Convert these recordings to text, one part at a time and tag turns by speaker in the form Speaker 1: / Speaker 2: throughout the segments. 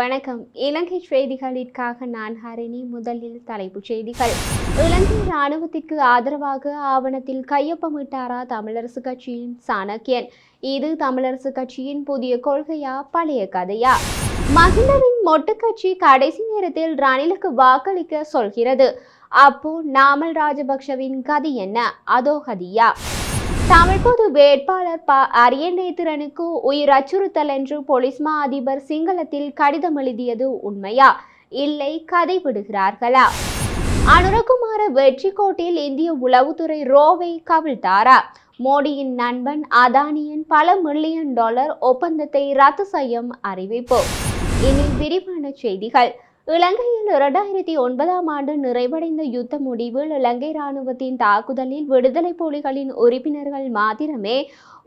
Speaker 1: வணக்கம் இலங்கை செய்திகளிற்காக நான் ஹரிணி முதலில் தலைப்புச் செய்திகள் இலங்கை ராணுவத்திற்கு ஆதரவாக ஆவணத்தில் கையொப்பமிட்டாரா தமிழரசு கட்சியின் சாணக்கியன் இது தமிழரசு கட்சியின் புதிய கொள்கையா பழைய கதையா மகிழவின் மொட்டு கட்சி கடைசி நேரத்தில் ரணிலுக்கு வாக்களிக்க சொல்கிறது அப்போ நாமல் ராஜபக்ஷவின் கதி என்ன அதோ கதியா தமிழ் பொது வேட்பாளர் ப அரியநேத்திரனுக்கு உயிர் அச்சுறுத்தல் என்று போலீஸ் மா அதிபர் சிங்களத்தில் கடிதம் எழுதியது உண்மையா இல்லை கதை விடுகிறார்களா அனுரகுமார கோட்டில் இந்திய உளவுத்துறை ரோவை கவிழ்த்தாரா மோடியின் நண்பன் அதானியின் பல மில்லியன் டாலர் ஒப்பந்தத்தை ரத்து செய்யும் அறிவிப்பு இனி விரிவான செய்திகள் இலங்கையில் இரண்டாயிரத்தி ஒன்பதாம் ஆண்டு நிறைவடைந்த யுத்த முடிவில் இலங்கை இராணுவத்தின் தாக்குதலில் விடுதலை புலிகளின் உறுப்பினர்கள் மாத்திரமே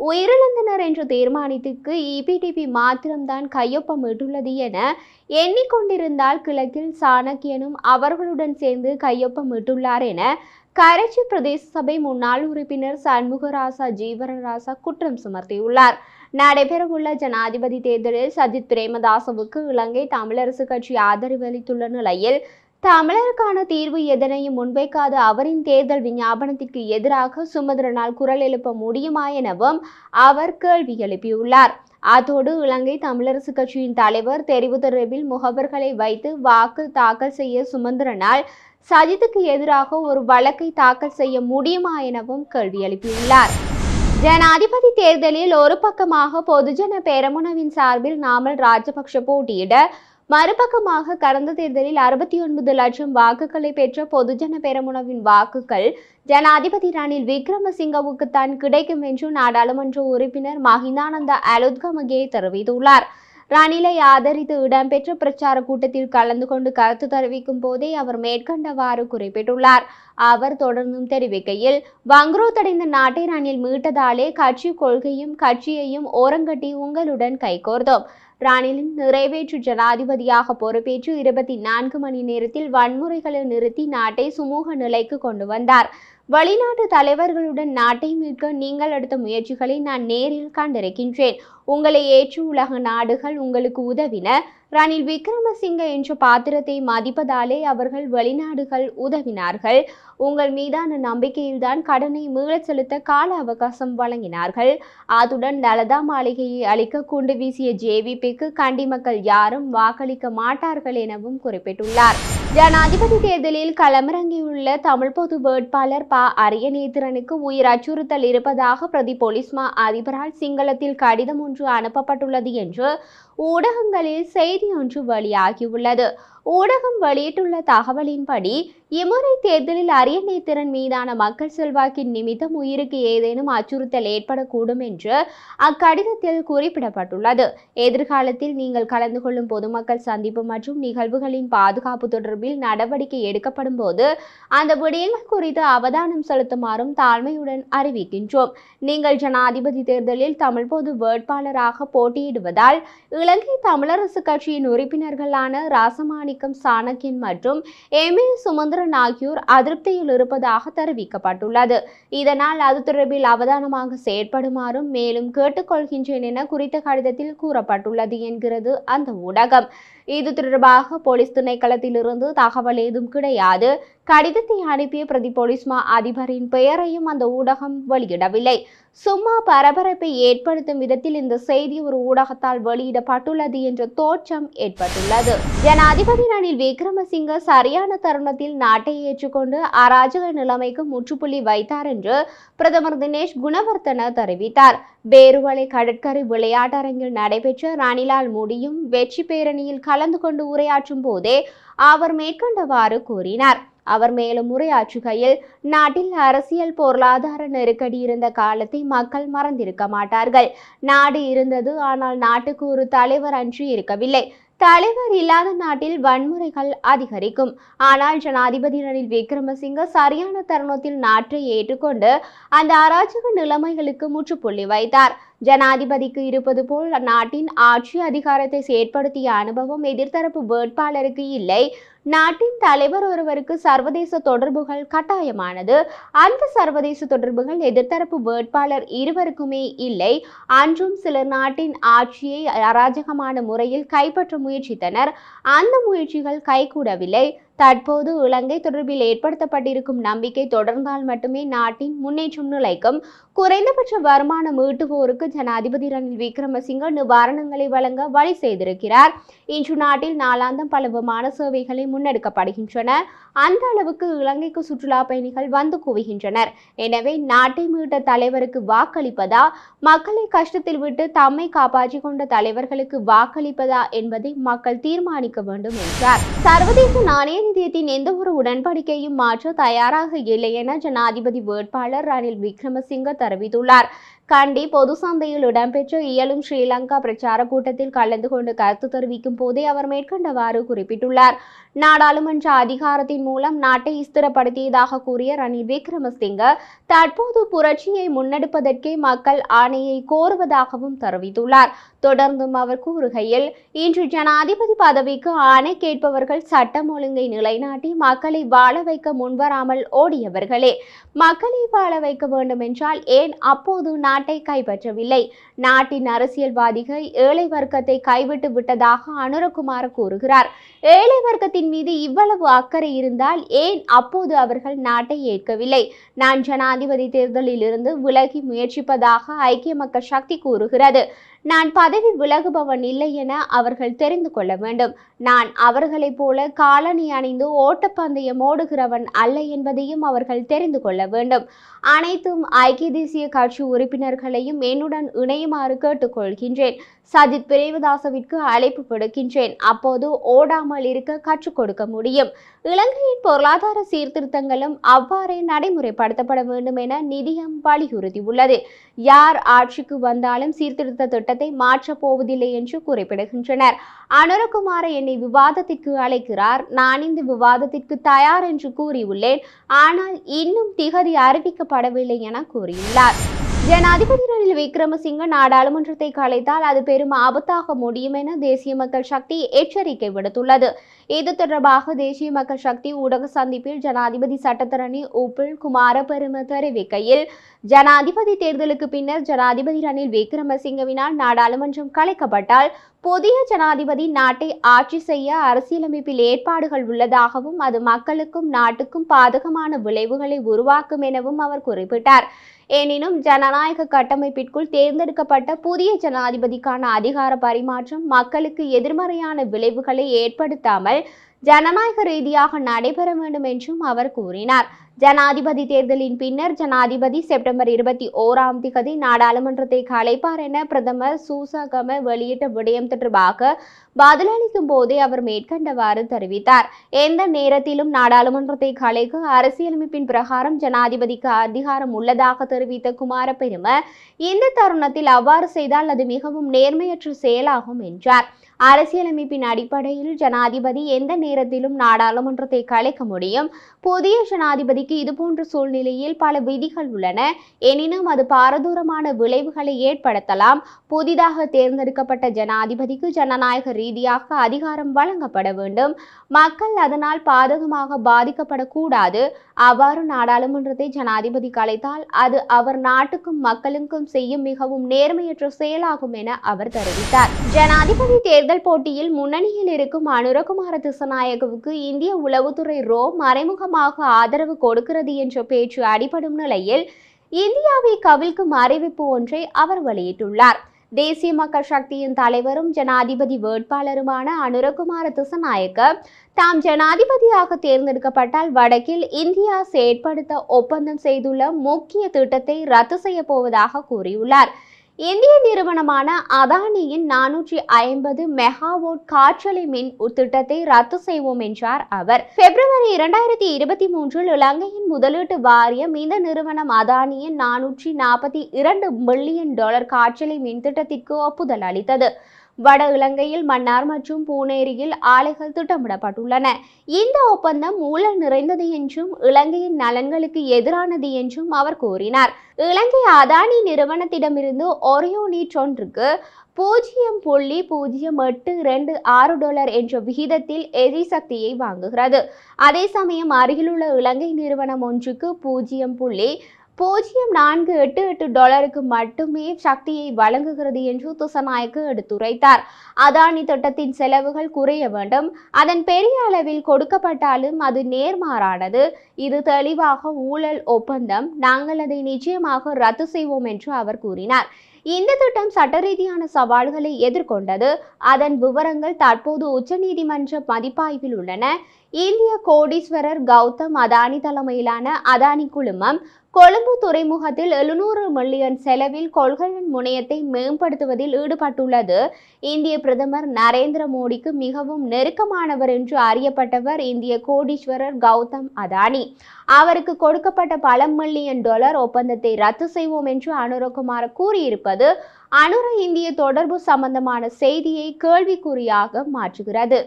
Speaker 1: உயிரிழந்தனர் என்று தீர்மானித்துக்கு இபிடிபி e மாத்திரம்தான் கையொப்பமிட்டுள்ளது என எண்ணிக்கொண்டிருந்தால் கிழக்கில் சாணக்கியனும் அவர்களுடன் சேர்ந்து கையொப்பமிட்டுள்ளார் என கரைச்சி பிரதேச சபை முன்னாள் உறுப்பினர் சண்முகராசா ஜீவரராசா குற்றம் சுமத்தியுள்ளார் நடைபெறவுள்ள ஜனாதிபதி தேர்தலில் சஜித் பிரேமதாசவுக்கு இலங்கை தமிழரசு கட்சி ஆதரவு அளித்துள்ள நிலையில் தமிழருக்கான தீர்வு எதனையும் முன்வைக்காத அவரின் தேர்தல் விஞ்ஞாபனத்திற்கு எதிராக சுமந்திரனால் குரல் எழுப்ப முடியுமா எனவும் அவர் கேள்வி எழுப்பியுள்ளார் அதோடு இலங்கை தமிழரசு கட்சியின் தலைவர் தெரிவு தொடர்பில் முகவர்களை வைத்து வாக்கு தாக்கல் செய்ய சுமந்திரனால் சஜித்துக்கு எதிராக ஒரு வழக்கை தாக்கல் செய்ய முடியுமா எனவும் கேள்வி எழுப்பியுள்ளார் ஜனாதிபதி தேர்தலில் ஒரு பக்கமாக பொதுஜன பேரமுனவின் சார்பில் நாமல் ராஜபக்ஷ போட்டியிட மறுபக்கமாக கடந்த தேர்தலில் அறுபத்தி ஒன்பது லட்சம் வாக்குகளை பெற்ற பொதுஜன பேரமுனவின் வாக்குகள் ஜனாதிபதி ரணில் விக்ரமசிங்கவுக்குத்தான் தான் கிடைக்கும் என்று நாடாளுமன்ற உறுப்பினர் மகிந்தானந்த அலுத்கமகே தெரிவித்துள்ளார் ரணிலை ஆதரித்து இடம்பெற்ற பிரச்சார கூட்டத்தில் கலந்து கொண்டு கருத்து தெரிவிக்கும் போதே அவர் மேற்கண்டவாறு குறிப்பிட்டுள்ளார் அவர் தொடர்ந்தும் தெரிவிக்கையில் வங்குரோத்தடைந்த நாட்டை ரணில் மீட்டதாலே கட்சி கொள்கையும் கட்சியையும் ஓரங்கட்டி உங்களுடன் கைகோர்ந்தோம் ரணிலின் நிறைவேற்று ஜனாதிபதியாக பொறுப்பேற்று இருபத்தி நான்கு மணி நேரத்தில் வன்முறைகளை நிறுத்தி நாட்டை சுமூக நிலைக்கு கொண்டு வந்தார் வெளிநாட்டு தலைவர்களுடன் நாட்டை மீட்க நீங்கள் எடுத்த முயற்சிகளை நான் நேரில் கண்டிருக்கின்றேன் உங்களை ஏற்று உலக நாடுகள் உங்களுக்கு உதவின ரணில் விக்ரமசிங்க என்ற பாத்திரத்தை மதிப்பதாலே அவர்கள் வெளிநாடுகள் உதவினார்கள் உங்கள் மீதான நம்பிக்கையில்தான் கடனை மீள செலுத்த கால அவகாசம் வழங்கினார்கள் அதுடன் லலதா மாளிகையை அளிக்க குண்டு வீசிய ஜேவிபிக்கு கண்டி மக்கள் யாரும் வாக்களிக்க மாட்டார்கள் எனவும் குறிப்பிட்டுள்ளார் ஜனாதிபதி தேர்தலில் களமிறங்கியுள்ள தமிழ் பொது வேட்பாளர் ப அரியநேத்திரனுக்கு உயிர் அச்சுறுத்தல் இருப்பதாக பிரதி போலீஸ் மா அதிபரால் சிங்களத்தில் கடிதம் ஒன்று அனுப்பப்பட்டுள்ளது என்று ஊடகங்களில் செய்தி ஒன்று வெளியாகியுள்ளது ஊடகம் வெளியிட்டுள்ள தகவலின்படி இம்முறை தேர்தலில் அரியணை திறன் மீதான மக்கள் செல்வாக்கின் நிமித்தம் உயிருக்கு ஏதேனும் அச்சுறுத்தல் ஏற்படக்கூடும் என்று அக்கடிதத்தில் குறிப்பிடப்பட்டுள்ளது எதிர்காலத்தில் நீங்கள் கலந்து கொள்ளும் பொதுமக்கள் சந்திப்பு மற்றும் நிகழ்வுகளின் பாதுகாப்பு தொடர்பில் நடவடிக்கை எடுக்கப்படும் போது அந்த விடயங்கள் குறித்து அவதானம் செலுத்துமாறும் தாழ்மையுடன் அறிவிக்கின்றோம் நீங்கள் ஜனாதிபதி தேர்தலில் தமிழ் பொது வேட்பாளராக போட்டியிடுவதால் இலங்கை தமிழரசு கட்சியின் உறுப்பினர்களான ராசமாணிக்கம் சாணக்கியன் மற்றும் எம் ஏ சுமந்திரன் ஆகியோர் அதிருப்தியில் இருப்பதாக தெரிவிக்கப்பட்டுள்ளது இதனால் அது தொடர்பில் அவதானமாக செயற்படுமாறும் மேலும் கேட்டுக்கொள்கின்றேன் என குறித்த கடிதத்தில் கூறப்பட்டுள்ளது என்கிறது அந்த ஊடகம் இது தொடர்பாக போலீஸ் திணைக்களத்திலிருந்து தகவல் ஏதும் கிடையாது கடிதத்தை அனுப்பிய பிரதி போலீஸ்மா அதிபரின் பெயரையும் அந்த ஊடகம் வெளியிடவில்லை சும்மா பரபரப்பை ஏற்படுத்தும் விதத்தில் இந்த செய்தி ஒரு ஊடகத்தால் வெளியிடப்பட்ட ஏற்பட்டுள்ளது என்ற தோற்றம் ஏற்பட்டுள்ளது ஜனாதிபதி ரணில் விக்ரமசிங்க சரியான தருணத்தில் நாட்டை ஏற்றுக்கொண்டு அராஜக நிலைமைக்கு முற்றுப்புள்ளி வைத்தார் என்று பிரதமர் தினேஷ் குணவர்த்தன தெரிவித்தார் பேருவளை கடற்கரை விளையாட்டரங்கில் நடைபெற்ற ரணிலால் முடியும் வெற்றி பேரணியில் கலந்து கொண்டு உரையாற்றும் போதே அவர் மேற்கொண்டவாறு கூறினார் அவர் மேலும் உரையாற்றுகையில் நாட்டில் அரசியல் பொருளாதார நெருக்கடி இருந்த காலத்தை மக்கள் மறந்திருக்க மாட்டார்கள் நாடு இருந்தது ஆனால் நாட்டுக்கு ஒரு தலைவர் அன்று இருக்கவில்லை தலைவர் இல்லாத நாட்டில் வன்முறைகள் அதிகரிக்கும் ஆனால் ஜனாதிபதி ரணில் விக்ரமசிங்க சரியான தருணத்தில் நாட்டை ஏற்றுக்கொண்டு அந்த அராஜக நிலைமைகளுக்கு முற்றுப்புள்ளி வைத்தார் ஜனாதிபதிக்கு இருப்பது போல் நாட்டின் ஆட்சி அதிகாரத்தை செயற்படுத்திய அனுபவம் எதிர்த்தரப்பு வேட்பாளருக்கு இல்லை நாட்டின் தலைவர் ஒருவருக்கு சர்வதேச தொடர்புகள் கட்டாயமானது அந்த சர்வதேச தொடர்புகள் எதிர்த்தரப்பு வேட்பாளர் இருவருக்குமே இல்லை அன்றும் சிலர் நாட்டின் ஆட்சியை அராஜகமான முறையில் கைப்பற்ற முயற்சித்தனர் அந்த முயற்சிகள் கைகூடவில்லை தற்போது இலங்கை தொடர்பில் ஏற்படுத்தப்பட்டிருக்கும் நம்பிக்கை தொடர்ந்தால் மட்டுமே நாட்டின் முன்னேற்றம் நிலைக்கும் குறைந்தபட்ச வருமானம் ஈட்டுவோருக்கு ஜனாதிபதி ரணில் விக்ரமசிங்க நிவாரணங்களை வழங்க வழி செய்திருக்கிறார் இன்று நாட்டில் நாளாந்தம் பல விமான சேவைகளை முன்னெடுக்கப்படுகின்றன அந்த அளவுக்கு இலங்கைக்கு சுற்றுலா பயணிகள் வந்து குவிகின்றனர் எனவே நாட்டை மீட்ட தலைவருக்கு வாக்களிப்பதா மக்களை கஷ்டத்தில் விட்டு தம்மை காப்பாற்றிக் கொண்ட தலைவர்களுக்கு வாக்களிப்பதா என்பதை மக்கள் தீர்மானிக்க வேண்டும் என்றார் சர்வதேச நாணய பிராந்தியத்தின் எந்தவொரு உடன்படிக்கையும் மாற்ற தயாராக இல்லை என ஜனாதிபதி வேட்பாளர் ரணில் விக்ரமசிங்க தெரிவித்துள்ளார் கண்டி பொது சந்தையில் இடம்பெற்ற இயலும் ஸ்ரீலங்கா பிரச்சார கூட்டத்தில் கலந்து கொண்டு கருத்து தெரிவிக்கும் போதே அவர் மேற்கொண்டவாறு குறிப்பிட்டுள்ளார் நாடாளுமன்ற அதிகாரத்தின் மூலம் நாட்டை ஸ்திரப்படுத்தியதாக கூறிய ரணில் விக்ரமசிங்க தற்போது புரட்சியை முன்னெடுப்பதற்கே மக்கள் ஆணையை கோருவதாகவும் தெரிவித்துள்ளார் தொடர்ந்தும் அவர் கூறுகையில் இன்று ஜனாதிபதி பதவிக்கு ஆணை கேட்பவர்கள் சட்டம் ஒழுங்கை நிலைநாட்டி மக்களை வாழ வைக்க முன்வராமல் ஓடியவர்களே மக்களை வாழ வைக்க வேண்டும் என்றால் ஏன் அப்போது நாட்டை கைப்பற்றவில்லை நாட்டின் அரசியல்வாதிகள் ஏழை வர்க்கத்தை கைவிட்டு விட்டதாக அனுரகுமார் கூறுகிறார் ஏழை வர்க்கத்தின் மீது இவ்வளவு அக்கறை இருந்தால் ஏன் அப்போது அவர்கள் நாட்டை ஏற்கவில்லை நான் ஜனாதிபதி தேர்தலில் இருந்து விலகி முயற்சிப்பதாக ஐக்கிய மக்கள் சக்தி கூறுகிறது நான் பதவி விலகுபவன் இல்லை என அவர்கள் தெரிந்து கொள்ள வேண்டும் நான் அவர்களைப் போல காலணி அணிந்து ஓட்டப்பந்தயம் ஓடுகிறவன் அல்ல என்பதையும் அவர்கள் தெரிந்து கொள்ள வேண்டும் அனைத்தும் ஐக்கிய தேசிய கட்சி உறுப்பினர்களையும் என்னுடன் இணையுமாறு கேட்டுக்கொள்கின்றேன் சஜித் பிரேமதாசவிற்கு அழைப்பு விடுக்கின்றேன் அப்போது ஓடாமல் இருக்க கற்றுக் கொடுக்க முடியும் இலங்கையின் பொருளாதார சீர்திருத்தங்களும் அவ்வாறே நடைமுறைப்படுத்தப்பட வேண்டும் என நிதியம் வலியுறுத்தியுள்ளது யார் ஆட்சிக்கு வந்தாலும் சீர்திருத்த திட்டம் சட்டத்தை மாற்றப் போவதில்லை என்று குறிப்பிடுகின்றனர் அனுரகுமார என்னை விவாதத்திற்கு அழைக்கிறார் நான் இந்த விவாதத்திற்கு தயார் என்று கூறியுள்ளேன் ஆனால் இன்னும் திகதி அறிவிக்கப்படவில்லை என கூறியுள்ளார் ஜனாதிபதி ரணில் விக்ரமசிங்க நாடாளுமன்றத்தை கலைத்தால் அது பெரும் ஆபத்தாக முடியும் என தேசிய மக்கள் சக்தி எச்சரிக்கை விடுத்துள்ளது இது தொடர்பாக தேசிய மக்கள் சக்தி ஊடக சந்திப்பில் ஜனாதிபதி சட்டத்தரணி உப்பில் குமாரபெரும தெரிவிக்கையில் ஜனாதிபதி தேர்தலுக்கு பின்னர் ஜனாதிபதி ரணில் விக்ரமசிங்கவினால் நாடாளுமன்றம் கலைக்கப்பட்டால் புதிய ஜனாதிபதி நாட்டை ஆட்சி செய்ய அரசியலமைப்பில் ஏற்பாடுகள் உள்ளதாகவும் அது மக்களுக்கும் நாட்டுக்கும் பாதகமான விளைவுகளை உருவாக்கும் எனவும் அவர் குறிப்பிட்டார் எனினும் ஜனநாயக கட்டமைப்பிற்குள் தேர்ந்தெடுக்கப்பட்ட புதிய ஜனாதிபதிக்கான அதிகார பரிமாற்றம் மக்களுக்கு எதிர்மறையான விளைவுகளை ஏற்படுத்தாமல் ஜனநாயக ரீதியாக நடைபெற வேண்டும் என்றும் அவர் கூறினார் ஜனாதிபதி தேர்தலின் பின்னர் ஜனாதிபதி செப்டம்பர் இருபத்தி ஓராம் திகதி நாடாளுமன்றத்தை கலைப்பார் என பிரதமர் சூசகம வெளியிட்ட விடயம் தொடர்பாக பதிலளிக்கும் போதே அவர் மேற்கண்டவாறு தெரிவித்தார் எந்த நேரத்திலும் நாடாளுமன்றத்தை கலைக்க அரசியலமைப்பின் பிரகாரம் ஜனாதிபதிக்கு அதிகாரம் உள்ளதாக தெரிவித்த குமார பெரும இந்த தருணத்தில் அவ்வாறு செய்தால் அது மிகவும் நேர்மையற்ற செயலாகும் என்றார் அரசியலமைப்பின் அடிப்படையில் ஜனாதிபதி எந்த நேரத்திலும் நாடாளுமன்றத்தை கலைக்க முடியும் புதிய ஜனாதிபதிக்கு இதுபோன்ற சூழ்நிலையில் பல விதிகள் உள்ளன எனினும் அது பாரதூரமான விளைவுகளை ஏற்படுத்தலாம் புதிதாக தேர்ந்தெடுக்கப்பட்ட ஜனாதிபதிக்கு ஜனநாயக ரீதியாக அதிகாரம் வழங்கப்பட வேண்டும் மக்கள் அதனால் பாதகமாக பாதிக்கப்படக்கூடாது அவ்வாறு நாடாளுமன்றத்தை ஜனாதிபதி கலைத்தால் அது அவர் நாட்டுக்கும் மக்களுக்கும் செய்யும் மிகவும் நேர்மையற்ற செயலாகும் என அவர் தெரிவித்தார் ஜனாதிபதி தேர்தல் முதல் போட்டியில் முன்னணியில் இருக்கும் அனுரகுமார திசநாயகவுக்கு இந்திய உளவுத்துறை ரோ மறைமுகமாக ஆதரவு கொடுக்கிறது என்ற பேச்சு அடிபடும் நிலையில் இந்தியாவை கவிழ்க்கும் அறிவிப்பு ஒன்றை அவர் வெளியிட்டுள்ளார் தேசிய மக்கள் சக்தியின் தலைவரும் ஜனாதிபதி வேட்பாளருமான அனுரகுமார திசநாயக்க தாம் ஜனாதிபதியாக தேர்ந்தெடுக்கப்பட்டால் வடக்கில் இந்தியா செயற்படுத்த ஒப்பந்தம் செய்துள்ள முக்கிய திட்டத்தை ரத்து செய்யப்போவதாக போவதாக கூறியுள்ளார் இந்திய நிறுவனமான அதானியின் நானூற்றி ஐம்பது மெகாவோட் காற்றலை மின் திட்டத்தை ரத்து செய்வோம் என்றார் அவர் பிப்ரவரி இரண்டாயிரத்தி இருபத்தி மூன்றில் இலங்கையின் முதலீட்டு வாரியம் இந்த நிறுவனம் அதானியின் நானூற்றி நாற்பத்தி இரண்டு மில்லியன் டாலர் காற்றலை மின் திட்டத்திற்கு ஒப்புதல் அளித்தது வட இலங்கையில் மன்னார் மற்றும் பூனேரியில் ஆலைகள் திட்டமிடப்பட்டுள்ளன இந்த ஒப்பந்தம் ஊழல் நிறைந்தது என்றும் இலங்கையின் நலன்களுக்கு எதிரானது என்றும் அவர் கூறினார் இலங்கை அதானி நிறுவனத்திடமிருந்து ஒரியோனிட் ஒன்றுக்கு பூஜ்ஜியம் புள்ளி பூஜ்ஜியம் எட்டு இரண்டு ஆறு டாலர் என்ற விகிதத்தில் எரிசக்தியை வாங்குகிறது அதே சமயம் அருகிலுள்ள இலங்கை நிறுவனம் ஒன்றுக்கு பூஜ்ஜியம் புள்ளி பூஜ்ஜியம் நான்கு எட்டு எட்டு டாலருக்கு மட்டுமே சக்தியை வழங்குகிறது என்று துசநாயக்கு எடுத்துரைத்தார் அதானி திட்டத்தின் செலவுகள் குறைய வேண்டும் அதன் பெரிய அளவில் கொடுக்கப்பட்டாலும் அது நேர்மாறானது இது தெளிவாக ஊழல் ஒப்பந்தம் நாங்கள் அதை நிச்சயமாக ரத்து செய்வோம் என்று அவர் கூறினார் இந்த திட்டம் சட்டரீதியான சவால்களை எதிர்கொண்டது அதன் விவரங்கள் தற்போது உச்சநீதிமன்ற மதிப்பாய்வில் உள்ளன இந்திய கோடீஸ்வரர் கௌதம் அதானி தலைமையிலான அதானி குழுமம் கொழும்பு துறைமுகத்தில் எழுநூறு மில்லியன் செலவில் கொள்கையன் முனையத்தை மேம்படுத்துவதில் ஈடுபட்டுள்ளது இந்திய பிரதமர் நரேந்திர மோடிக்கு மிகவும் நெருக்கமானவர் என்று அறியப்பட்டவர் இந்திய கோடீஸ்வரர் கௌதம் அதானி அவருக்கு கொடுக்கப்பட்ட பல மில்லியன் டாலர் ஒப்பந்தத்தை ரத்து செய்வோம் என்று அனுரகுமார் கூறியிருப்பது அனுர இந்திய தொடர்பு சம்பந்தமான செய்தியை கேள்விக்குறியாக மாற்றுகிறது